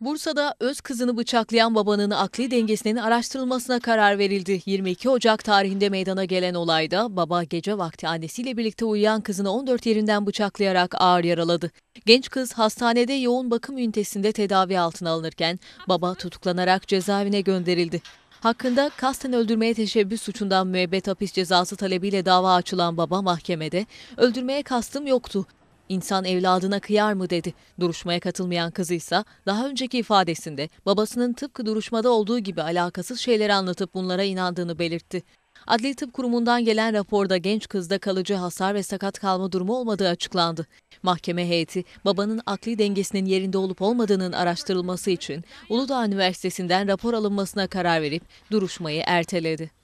Bursa'da öz kızını bıçaklayan babanın akli dengesinin araştırılmasına karar verildi. 22 Ocak tarihinde meydana gelen olayda baba gece vakti annesiyle birlikte uyuyan kızını 14 yerinden bıçaklayarak ağır yaraladı. Genç kız hastanede yoğun bakım ünitesinde tedavi altına alınırken baba tutuklanarak cezaevine gönderildi. Hakkında kasten öldürmeye teşebbüs suçundan müebbet hapis cezası talebiyle dava açılan baba mahkemede öldürmeye kastım yoktu. İnsan evladına kıyar mı dedi. Duruşmaya katılmayan kızıysa daha önceki ifadesinde babasının tıpkı duruşmada olduğu gibi alakasız şeyleri anlatıp bunlara inandığını belirtti. Adli Tıp Kurumu'ndan gelen raporda genç kızda kalıcı hasar ve sakat kalma durumu olmadığı açıklandı. Mahkeme heyeti babanın akli dengesinin yerinde olup olmadığının araştırılması için Uludağ Üniversitesi'nden rapor alınmasına karar verip duruşmayı erteledi.